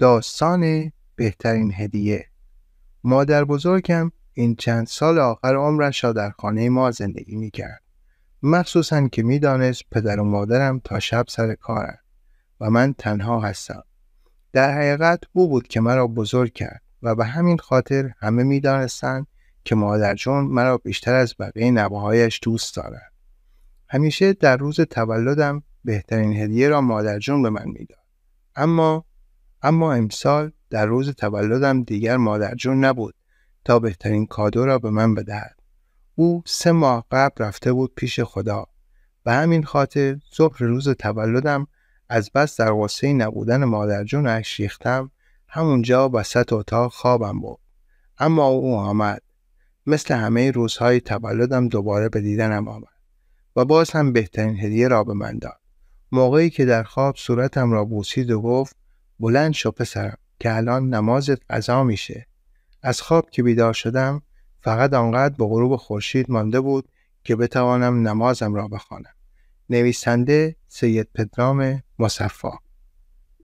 داستان بهترین هدیه مادر بزرگم این چند سال آخر عمرش را در خانه ما زندگی می کرد. مخصوصا که میدانست پدر و مادرم تا شب سر کارند و من تنها هستم. در حقیقت او بود که مرا بزرگ کرد و به همین خاطر همه میدانستند که مادر جون مرا بیشتر از بقیه نوههایش دوست دارد. همیشه در روز تولدم بهترین هدیه را مادر جون به من میداد. اما اما امسال در روز تولدم دیگر مادر جون نبود تا بهترین کادو را به من بدهد او سه ماه قبل رفته بود پیش خدا به همین خاطر صبح روز تولدم از بس در واسه نبودن مادر جون ریختم همونجا وسط اتاق خوابم بود اما او آمد مثل همه روزهای تولدم دوباره به دیدنم آمد و باز هم بهترین هدیه را به من داد موقعی که در خواب صورتم را بوسید و گفت بلند شو پسرم که الان نمازت قضا میشه از خواب که بیدار شدم فقط آنقدر به غروب خورشید مانده بود که بتوانم نمازم را بخوانم نویسنده سید پدرام مصفا